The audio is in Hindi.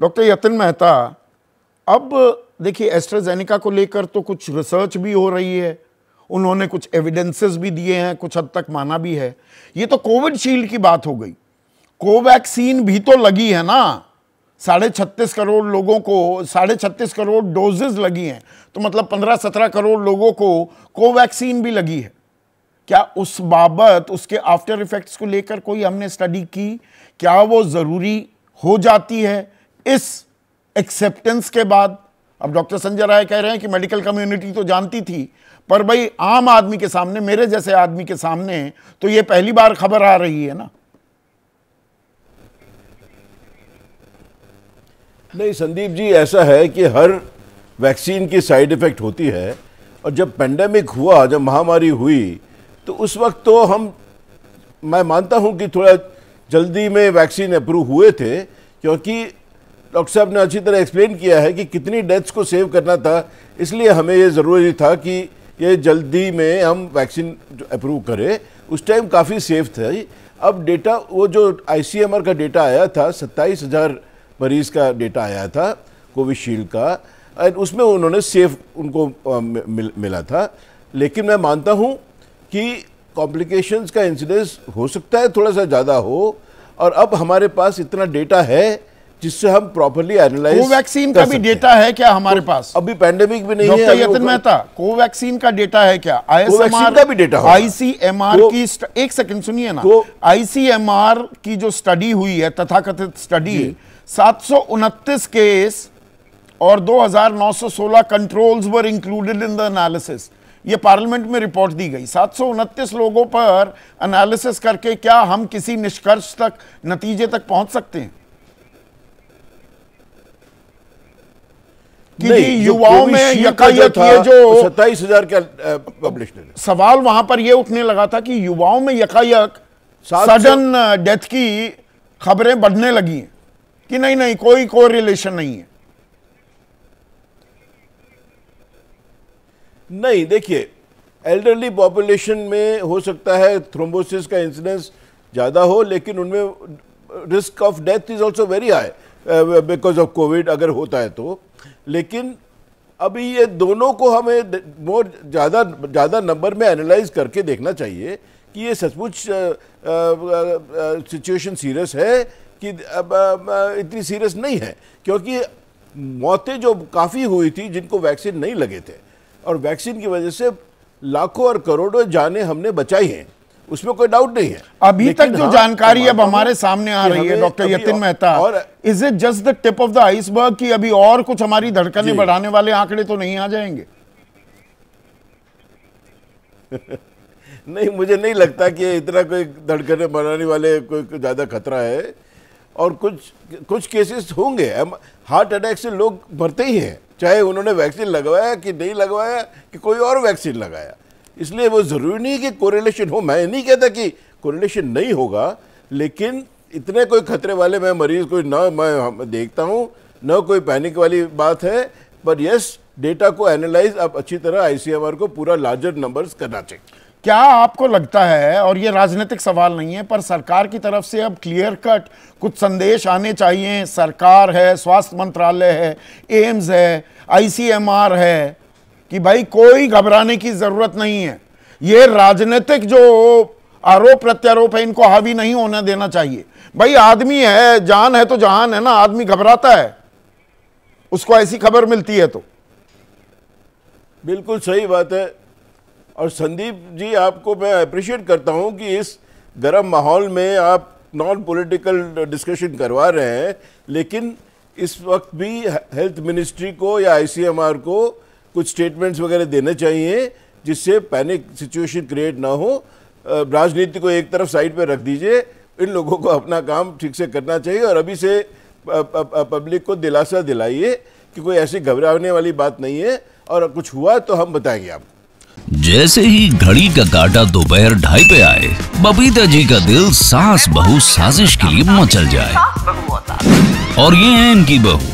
डॉक्टर यतिन मेहता अब देखिए एस्ट्राजेनिका को लेकर तो कुछ रिसर्च भी हो रही है उन्होंने कुछ एविडेंसेस भी दिए हैं कुछ हद तक माना भी है ये तो कोविडशील्ड की बात हो गई कोवैक्सीन भी तो लगी है ना साढ़े छत्तीस करोड़ लोगों को साढ़े छत्तीस करोड़ डोजेज लगी हैं तो मतलब पंद्रह सत्रह करोड़ लोगों को कोवैक्सीन भी लगी है क्या उस बाबत उसके आफ्टर इफ़ेक्ट्स को लेकर कोई हमने स्टडी की क्या वो ज़रूरी हो जाती है इस एक्सेप्टेंस के बाद अब डॉक्टर संजय राय कह रहे हैं कि मेडिकल कम्युनिटी तो जानती थी पर भाई आम आदमी के सामने मेरे जैसे आदमी के सामने तो ये पहली बार खबर आ रही है ना नहीं संदीप जी ऐसा है कि हर वैक्सीन की साइड इफ़ेक्ट होती है और जब पेंडेमिक हुआ जब महामारी हुई तो उस वक्त तो हम मैं मानता हूं कि थोड़ा जल्दी में वैक्सीन अप्रूव हुए थे क्योंकि डॉक्टर साहब ने अच्छी तरह एक्सप्लेन किया है कि कितनी डेथ्स को सेव करना था इसलिए हमें ये ज़रूरी था कि ये जल्दी में हम वैक्सीन अप्रूव करें उस टाइम काफ़ी सेफ थे अब डेटा वो जो आईसीएमआर का डेटा आया था सत्ताईस हज़ार मरीज़ का डेटा आया था कोविशील्ड का एंड उसमें उन्होंने सेफ उनको मिल, मिला था लेकिन मैं मानता हूँ कि कॉम्प्लिकेशंस का इंसिडेंस हो सकता है थोड़ा सा ज़्यादा हो और अब हमारे पास इतना डेटा है जिससे हम प्रॉपरली एनालाइज कोवैक्सीन का भी डेटा है क्या हमारे तो पास अभी पैंडेमिक भी नहीं है यतन मेहता कोवैक्सीन का डेटा है क्या आईसीएमआर का भी डेटा आईसीएमआर तो की एक सेकंड सुनिए ना आईसीएमआर तो की जो स्टडी हुई है तथाकथित स्टडी सात केस और 2916 controls were included in the analysis ये पार्लियामेंट में रिपोर्ट दी गई सात लोगों पर एनालिसिस करके क्या हम किसी निष्कर्ष तक नतीजे तक पहुंच सकते हैं कि जी युवाओं में यकायक ये जो सत्ताईस हजार का पब्लिश सवाल वहां पर यह उठने लगा था कि युवाओं में यकायक सडन डेथ की खबरें बढ़ने लगी हैं कि नहीं नहीं कोई कोई रिलेशन नहीं है नहीं देखिए एल्डरली पॉपुलेशन में हो सकता है थ्रोम्बोसिस का इंसिडेंस ज़्यादा हो लेकिन उनमें risk of death is also very high because of covid अगर होता है तो लेकिन अभी ये दोनों को हमें मोर ज़्यादा ज़्यादा नंबर में एनालाइज करके देखना चाहिए कि ये सचमुच सिचुएशन सीरियस है कि अब इतनी सीरियस नहीं है क्योंकि मौतें जो काफ़ी हुई थी जिनको वैक्सीन नहीं लगे थे और वैक्सीन की वजह से लाखों और करोड़ों जाने हमने बचाई हैं उसमें कोई डाउट नहीं है अभी तक जो हाँ, जानकारी अब हमारे सामने आ रही है डॉक्टर यतिन मेहता और is it just the tip of the iceberg की अभी और कुछ हमारी धड़कने बढ़ाने वाले आंकड़े तो नहीं आ जाएंगे नहीं मुझे नहीं लगता कि इतना कोई धड़कने बनाने वाले कोई ज़्यादा खतरा है और कुछ कुछ केसेस होंगे हार्ट अटैक से लोग मरते ही हैं चाहे उन्होंने वैक्सीन लगवाया कि नहीं लगवाया कि कोई और वैक्सीन लगाया इसलिए वो ज़रूरी नहीं कि कोरिलेशन हो मैं नहीं कहता कि कोरिलेशन नहीं होगा लेकिन इतने कोई खतरे वाले मैं मरीज़ कोई ना मैं देखता हूँ ना कोई पैनिक वाली बात है पर यस डेटा को एनालाइज आप अच्छी तरह आई को पूरा लार्जर नंबर्स करना चाहिए क्या आपको लगता है और ये राजनीतिक सवाल नहीं है पर सरकार की तरफ से अब क्लियर कट कुछ संदेश आने चाहिए सरकार है स्वास्थ्य मंत्रालय है एम्स है आईसीएमआर है कि भाई कोई घबराने की ज़रूरत नहीं है ये राजनीतिक जो आरोप प्रत्यारोप है इनको हावी नहीं होने देना चाहिए भाई आदमी है जान है तो जहान है ना आदमी घबराता है उसको ऐसी खबर मिलती है तो बिल्कुल सही बात है और संदीप जी आपको मैं अप्रिशिएट करता हूं कि इस गर्म माहौल में आप नॉन पॉलिटिकल डिस्कशन करवा रहे हैं लेकिन इस वक्त भी हेल्थ मिनिस्ट्री को या आईसीएमआर को कुछ स्टेटमेंट्स वगैरह देने चाहिए जिससे पैनिक सिचुएशन क्रिएट ना हो राजनीति को एक तरफ साइड पर रख दीजिए इन लोगों को अपना काम ठीक से करना चाहिए और अभी से पब्लिक को दिलासा दिलाइए कि कोई ऐसी घबराने वाली बात नहीं है और कुछ हुआ तो हम बताएंगे आपको जैसे ही घड़ी का काटा दोपहर ढाई पे आए बबीता जी का दिल सास बहु साजिश के लिए मचल जाए और ये है इनकी बहू